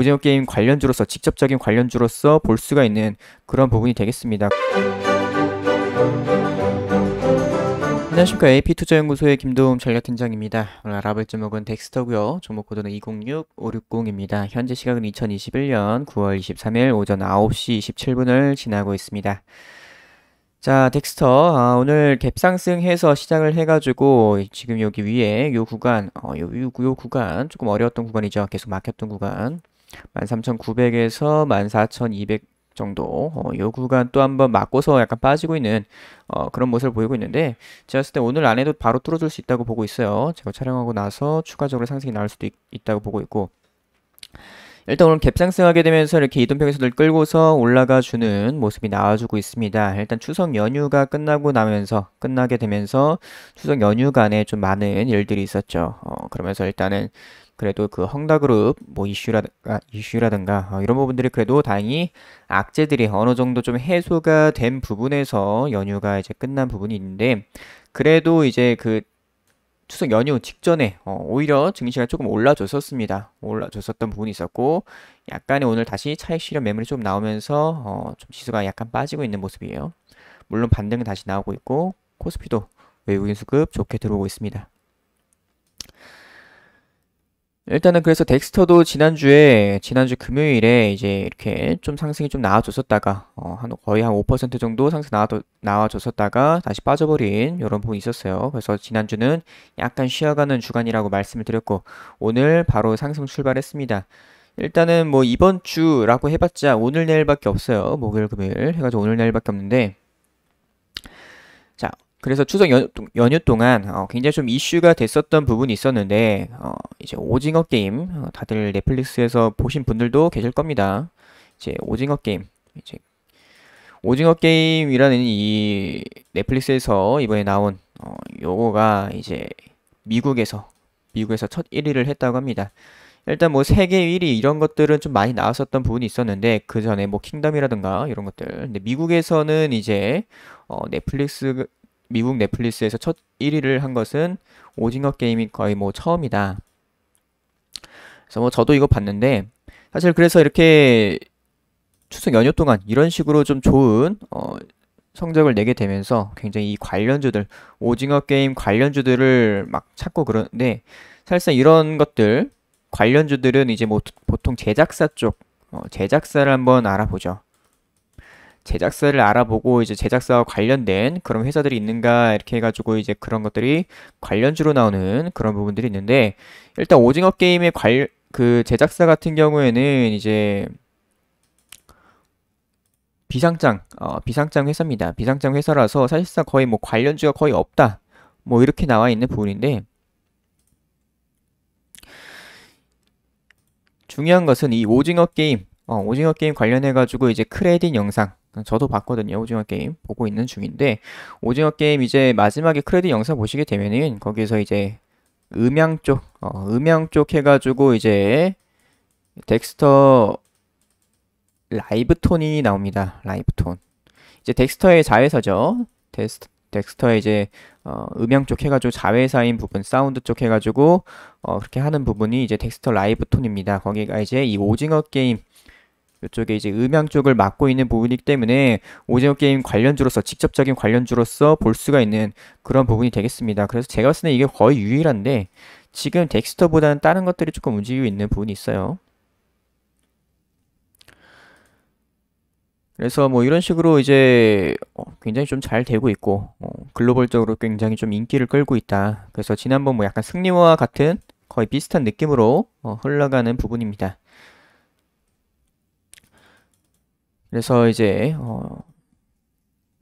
오징어 게임 관련주로서 직접적인 관련주로서 볼 수가 있는 그런 부분이 되겠습니다. 안녕하십니까 AP투자연구소의 김도움 전략팀장입니다. 오늘 알아볼 종목은 덱스터고요. 종목 코드는 206560입니다. 현재 시각은 2021년 9월 23일 오전 9시 27분을 지나고 있습니다. 자, 덱스터. 아, 오늘 갭상승해서 시작을 해가지고, 지금 여기 위에 요 구간, 어, 요, 요, 요 구간, 조금 어려웠던 구간이죠. 계속 막혔던 구간. 13,900에서 14,200 정도 어, 요 구간 또 한번 맞고서 약간 빠지고 있는 어, 그런 모습을 보이고 있는데 제가 봤을 때 오늘 안에도 바로 뚫어줄 수 있다고 보고 있어요. 제가 촬영하고 나서 추가적으로 상승이 나올 수도 있, 있다고 보고 있고 일단 오늘 갭상승하게 되면서 이렇게 이동평에서들 끌고서 올라가 주는 모습이 나와주고 있습니다. 일단 추석 연휴가 끝나고 나면서 끝나게 되면서 추석 연휴간에 좀 많은 일들이 있었죠. 어, 그러면서 일단은 그래도 그 헝다그룹 뭐 이슈라든가 아, 이슈라든가 어, 이런 부분들이 그래도 다행히 악재들이 어느 정도 좀 해소가 된 부분에서 연휴가 이제 끝난 부분이 있는데 그래도 이제 그 추석 연휴 직전에 어, 오히려 증시가 조금 올라줬었습니다. 올라줬었던 부분이 있었고 약간의 오늘 다시 차익 실현 매물이 좀 나오면서 어, 좀 지수가 약간 빠지고 있는 모습이에요. 물론 반등은 다시 나오고 있고 코스피도 외국인 수급 좋게 들어오고 있습니다. 일단은 그래서 덱스터도 지난주에 지난주 금요일에 이제 이렇게 좀 상승이 좀 나와줬었다가 어, 한 거의 한 5% 정도 상승 나와 나와줬었다가 다시 빠져버린 이런 부분이 있었어요. 그래서 지난주는 약간 쉬어가는 주간이라고 말씀을 드렸고 오늘 바로 상승 출발했습니다. 일단은 뭐 이번 주라고 해봤자 오늘 내일밖에 없어요. 목요일 금요일 해가지고 오늘 내일밖에 없는데 자 그래서 추석 연, 연휴 동안 어, 굉장히 좀 이슈가 됐었던 부분이 있었는데 어, 이제 오징어 게임 어, 다들 넷플릭스에서 보신 분들도 계실 겁니다. 이제 오징어 게임 이제 오징어 게임이라는 이 넷플릭스에서 이번에 나온 어, 요거가 이제 미국에서 미국에서 첫 1위를 했다고 합니다. 일단 뭐 세계 1위 이런 것들은 좀 많이 나왔었던 부분이 있었는데 그 전에 뭐 킹덤이라든가 이런 것들. 근데 미국에서는 이제 어 넷플릭스 미국 넷플릭스에서 첫 1위를 한 것은 오징어 게임이 거의 뭐 처음이다. 그래서 뭐 저도 이거 봤는데 사실 그래서 이렇게 추석 연휴 동안 이런 식으로 좀 좋은 어, 성적을 내게 되면서 굉장히 이 관련주들 오징어 게임 관련주들을 막 찾고 그러는데 사실상 이런 것들 관련주들은 이제 뭐 보통 제작사 쪽 어, 제작사를 한번 알아보죠. 제작사를 알아보고 이제 제작사와 관련된 그런 회사들이 있는가 이렇게 해가지고 이제 그런 것들이 관련주로 나오는 그런 부분들이 있는데 일단 오징어 게임의 관, 그 제작사 같은 경우에는 이제 비상장, 어, 비상장 회사입니다. 비상장 회사라서 사실상 거의 뭐 관련주가 거의 없다. 뭐 이렇게 나와 있는 부분인데 중요한 것은 이 오징어 게임, 어, 오징어 게임 관련해 가지고 이제 크레딧 영상 그러니까 저도 봤거든요. 오징어 게임 보고 있는 중인데 오징어 게임 이제 마지막에 크레딧 영상 보시게 되면은 거기서 이제 음향 쪽, 어, 음향 쪽 해가지고 이제 덱스터 라이브 톤이 나옵니다. 라이브 톤. 이제 덱스터의 자회사죠. 덱스, 덱스터의 이제 어, 음향 쪽 해가지고 자회사인 부분, 사운드 쪽 해가지고 어, 그렇게 하는 부분이 이제 덱스터 라이브 톤입니다. 거기가 이제 이 오징어 게임 이쪽에 이제 음향 쪽을 맡고 있는 부분이기 때문에 오징어 게임 관련주로서 직접적인 관련주로서 볼 수가 있는 그런 부분이 되겠습니다. 그래서 제가 쓰는 이게 거의 유일한데 지금 덱스터보다는 다른 것들이 조금 움직이고 있는 부분이 있어요. 그래서 뭐 이런 식으로 이제 어, 굉장히 좀 잘 되고 있고 어, 글로벌적으로 굉장히 좀 인기를 끌고 있다. 그래서 지난번 뭐 약간 승리와 같은 거의 비슷한 느낌으로 어, 흘러가는 부분입니다. 그래서 이제 어,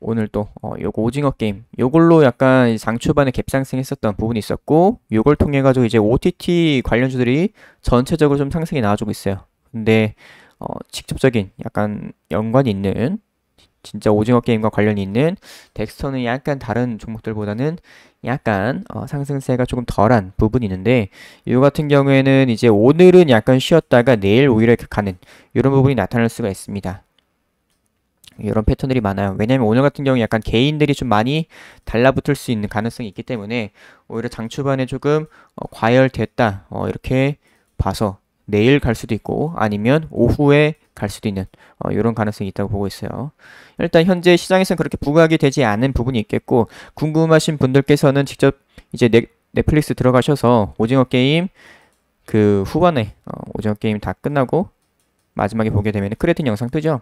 오늘 또 어, 요거 오징어 게임 요걸로 약간 장초반에 갭상승했었던 부분이 있었고 요걸 통해 가지고 이제 OTT 관련주들이 전체적으로 좀 상승이 나와주고 있어요. 근데 어, 직접적인 약간 연관이 있는 진짜 오징어 게임과 관련이 있는 덱스터는 약간 다른 종목들보다는 약간 어, 상승세가 조금 덜한 부분이 있는데 이거 같은 경우에는 이제 오늘은 약간 쉬었다가 내일 오히려 가는 이런 부분이 나타날 수가 있습니다. 이런 패턴들이 많아요. 왜냐면 오늘 같은 경우 약간 개인들이 좀 많이 달라붙을 수 있는 가능성이 있기 때문에 오히려 장 초반에 조금 어, 과열됐다 어, 이렇게 봐서 내일 갈 수도 있고 아니면 오후에 갈 수도 있는 어, 이런 가능성이 있다고 보고 있어요. 일단 현재 시장에서는 그렇게 부각이 되지 않은 부분이 있겠고 궁금하신 분들께서는 직접 이제 넷, 넷플릭스 들어가셔서 오징어 게임 그 후반에 어, 오징어 게임 다 끝나고 마지막에 보게 되면 크레틴 영상 뜨죠.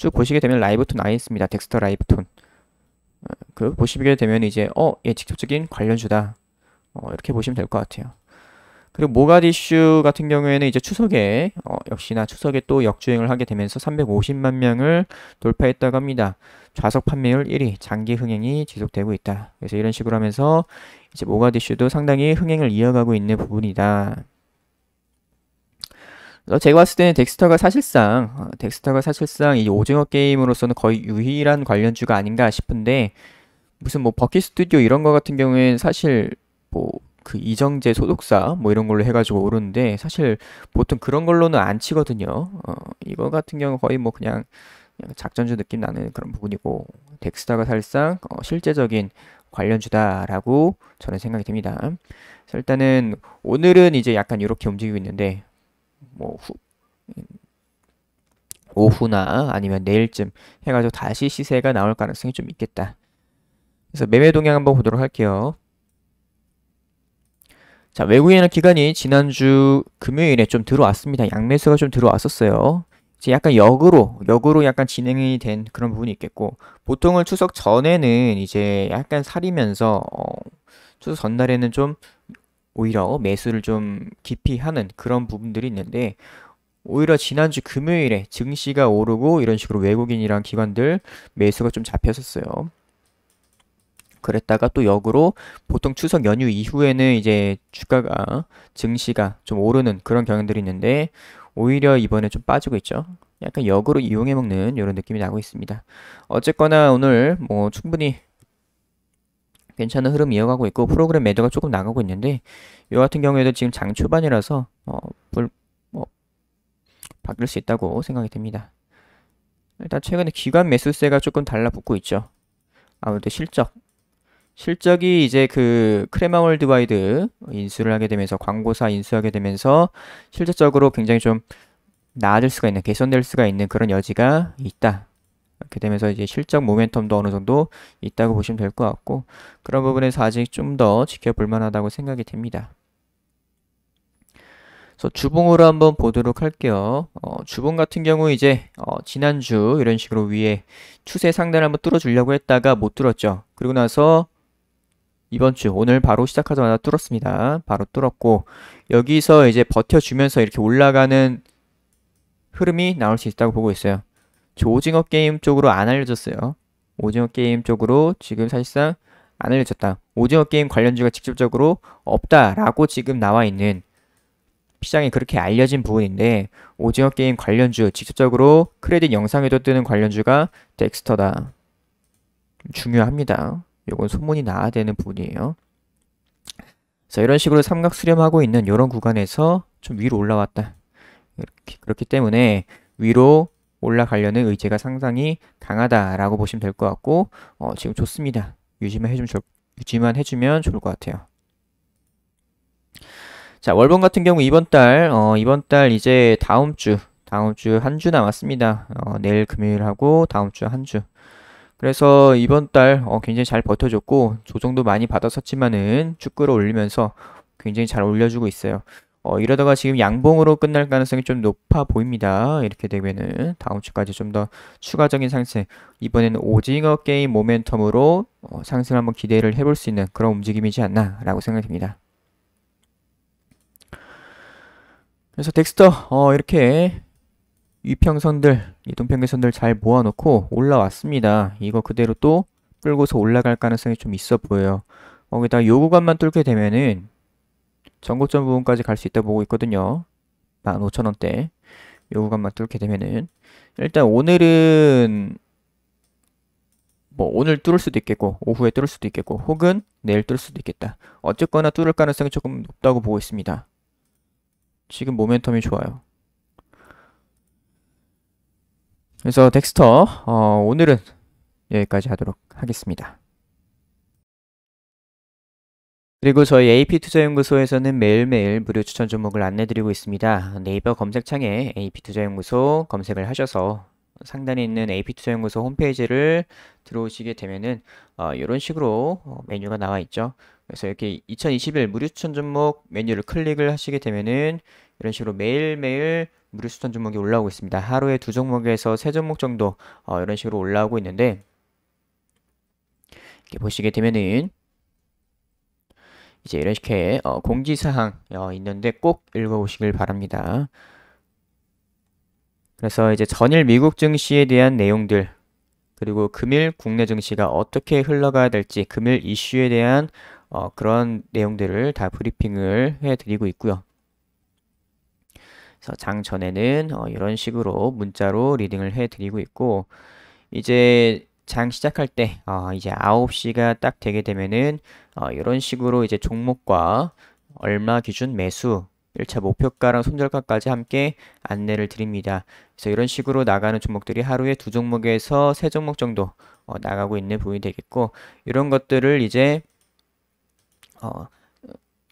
쭉 보시게 되면 라이브톤 아예 있습니다. 덱스터 라이브톤. 어, 그 보시게 되면 이제 어, 예, 직접적인 관련주다. 어, 이렇게 보시면 될 것 같아요. 그리고 모가디슈 같은 경우에는 이제 추석에 어, 역시나 추석에 또 역주행을 하게 되면서 350만 명을 돌파했다고 합니다. 좌석 판매율 1위, 장기 흥행이 지속되고 있다. 그래서 이런 식으로 하면서 이제 모가디슈도 상당히 흥행을 이어가고 있는 부분이다. 제가 봤을 때는 덱스터가 사실상 어, 덱스터가 사실상 이 오징어 게임으로서는 거의 유일한 관련주가 아닌가 싶은데 무슨 뭐 버킷 스튜디오 이런 거 같은 경우에는 사실 뭐 그 이정재 소속사 뭐 이런 걸로 해가지고 오르는데 사실 보통 그런 걸로는 안 치거든요. 어, 이거 같은 경우 거의 뭐 그냥, 그냥 작전주 느낌 나는 그런 부분이고 덱스터가 사실상 어, 실제적인 관련주다라고 저는 생각이 됩니다. 일단은 오늘은 이제 약간 이렇게 움직이고 있는데 뭐 후, 오후나 아니면 내일쯤 해가지고 다시 시세가 나올 가능성이 좀 있겠다. 그래서 매매 동향 한번 보도록 할게요. 자, 외국인은 기간이 지난주 금요일에 좀 들어왔습니다. 양매수가 좀 들어왔었어요. 이제 약간 역으로, 역으로 약간 진행이 된 그런 부분이 있겠고, 보통은 추석 전에는 이제 약간 사리면서, 어, 추석 전날에는 좀 오히려 매수를 좀 깊이 하는 그런 부분들이 있는데 오히려 지난주 금요일에 증시가 오르고 이런 식으로 외국인이랑 기관들 매수가 좀 잡혔었어요. 그랬다가 또 역으로 보통 추석 연휴 이후에는 이제 주가가 증시가 좀 오르는 그런 경향들이 있는데 오히려 이번에 좀 빠지고 있죠. 약간 역으로 이용해 먹는 이런 느낌이 나고 있습니다. 어쨌거나 오늘 뭐 충분히 괜찮은 흐름 이어가고 있고 프로그램 매도가 조금 나가고 있는데 이 같은 경우에도 지금 장 초반이라서 어, 불, 뭐 바뀔 수 있다고 생각이 됩니다. 일단 최근에 기관 매수세가 조금 달라붙고 있죠. 아무래도 실적 실적이 이제 그 크레마 월드와이드 인수를 하게 되면서 광고사 인수하게 되면서 실질적으로 굉장히 좀 나아질 수가 있는 개선될 수가 있는 그런 여지가 있다. 이렇게 되면서 이제 실적 모멘텀도 어느 정도 있다고 보시면 될 것 같고 그런 부분에서 아직 좀 더 지켜볼 만하다고 생각이 됩니다. 주봉으로 한번 보도록 할게요. 어, 주봉 같은 경우 이제 어, 지난주 이런 식으로 위에 추세 상단을 한번 뚫어주려고 했다가 못 뚫었죠. 그리고 나서 이번 주 오늘 바로 시작하자마자 뚫었습니다. 바로 뚫었고 여기서 이제 버텨주면서 이렇게 올라가는 흐름이 나올 수 있다고 보고 있어요. 오징어 게임 쪽으로 안 알려졌어요. 오징어 게임 쪽으로 지금 사실상 안 알려졌다. 오징어 게임 관련주가 직접적으로 없다라고 지금 나와 있는 시장에 그렇게 알려진 부분인데 오징어 게임 관련주 직접적으로 크레딧 영상에도 뜨는 관련주가 덱스터다. 중요합니다. 요건 소문이 나야 되는 부분이에요. 그래서 이런 식으로 삼각 수렴하고 있는 이런 구간에서 좀 위로 올라왔다. 이렇게 그렇기 때문에 위로 올라가려는 의지가 상당히 강하다라고 보시면 될 것 같고 어, 지금 좋습니다. 유지만 해주면, 좋, 유지만 해주면 좋을 것 같아요. 자 월봉 같은 경우 이번 달 어, 이번 달 이제 다음 주 다음 주 한 주 남았습니다. 어, 내일 금요일하고 다음 주 한 주. 그래서 이번 달 어, 굉장히 잘 버텨줬고 조정도 많이 받았었지만은 축구를 올리면서 굉장히 잘 올려주고 있어요. 어, 이러다가 지금 양봉으로 끝날 가능성이 좀 높아 보입니다. 이렇게 되면은 다음 주까지 좀 더 추가적인 상승, 이번에는 오징어 게임 모멘텀으로 어, 상승을 한번 기대를 해볼 수 있는 그런 움직임이지 않나라고 생각됩니다. 그래서 덱스터 어, 이렇게 위평선들, 이동평균선들 잘 모아놓고 올라왔습니다. 이거 그대로 또 끌고서 올라갈 가능성이 좀 있어 보여요. 어, 거기다 요구간만 뚫게 되면은 전고점 부분까지 갈 수 있다 보고 있거든요. 15,000원대 요 구간만 뚫게 되면은 일단 오늘은 뭐 오늘 뚫을 수도 있겠고 오후에 뚫을 수도 있겠고 혹은 내일 뚫을 수도 있겠다. 어쨌거나 뚫을 가능성이 조금 높다고 보고 있습니다. 지금 모멘텀이 좋아요. 그래서 덱스터 어, 오늘은 여기까지 하도록 하겠습니다. 그리고 저희 AP투자연구소에서는 매일매일 무료 추천 종목을 안내드리고 있습니다. 네이버 검색창에 AP투자연구소 검색을 하셔서 상단에 있는 AP투자연구소 홈페이지를 들어오시게 되면은 어, 이런 식으로 어, 메뉴가 나와 있죠. 그래서 이렇게 2021 무료 추천 종목 메뉴를 클릭을 하시게 되면은 이런 식으로 매일매일 무료 추천 종목이 올라오고 있습니다. 하루에 두 종목에서 세 종목 정도 어, 이런 식으로 올라오고 있는데 이렇게 보시게 되면은 이제 이렇게 어, 공지사항 어, 있는데 꼭 읽어보시길 바랍니다. 그래서 이제 전일 미국 증시에 대한 내용들 그리고 금일 국내 증시가 어떻게 흘러가야 될지 금일 이슈에 대한 어, 그런 내용들을 다 브리핑을 해드리고 있고요. 그래서 장 전에는 어, 이런 식으로 문자로 리딩을 해드리고 있고 이제 장 시작할 때 어, 이제 9시가 딱 되게 되면은 어, 이런 식으로 이제 종목과 얼마 기준 매수 1차 목표가랑 손절가까지 함께 안내를 드립니다. 그래서 이런 식으로 나가는 종목들이 하루에 두 종목에서 세 종목 정도 어, 나가고 있는 부분이 되겠고 이런 것들을 이제 어,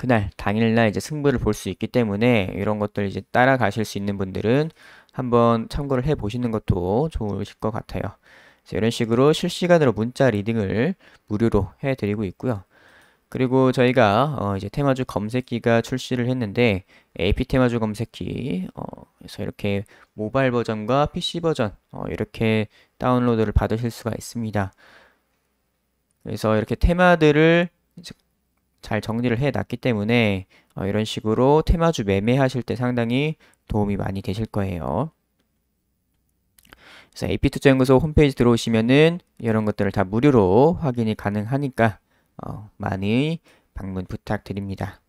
그날 당일날 이제 승부를 볼 수 있기 때문에 이런 것들 이제 따라가실 수 있는 분들은 한번 참고를 해 보시는 것도 좋으실 것 같아요. 이런 식으로 실시간으로 문자 리딩을 무료로 해드리고 있고요. 그리고 저희가 어 이제 테마주 검색기가 출시를 했는데 AP 테마주 검색기 어 그래서 이렇게 모바일 버전과 PC 버전 어 이렇게 다운로드를 받으실 수가 있습니다. 그래서 이렇게 테마들을 잘 정리를 해 놨기 때문에 어 이런 식으로 테마주 매매하실 때 상당히 도움이 많이 되실 거예요. 그래서 AP투자연구소 홈페이지 들어오시면은 이런 것들을 다 무료로 확인이 가능하니까 어, 많이 방문 부탁드립니다.